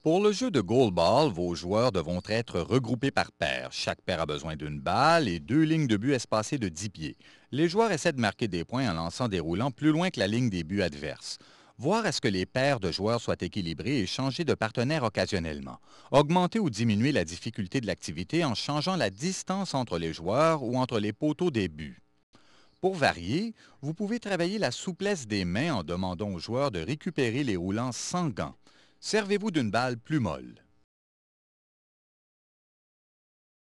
Pour le jeu de goalball, vos joueurs devront être regroupés par paires. Chaque paire a besoin d'une balle et deux lignes de but espacées de 10 pieds. Les joueurs essaient de marquer des points en lançant des roulants plus loin que la ligne des buts adverses. Voir à ce que les paires de joueurs soient équilibrées et changer de partenaire occasionnellement. Augmenter ou diminuer la difficulté de l'activité en changeant la distance entre les joueurs ou entre les poteaux des buts. Pour varier, vous pouvez travailler la souplesse des mains en demandant aux joueurs de récupérer les roulants sans gants servez-vous d'une balle plus molle.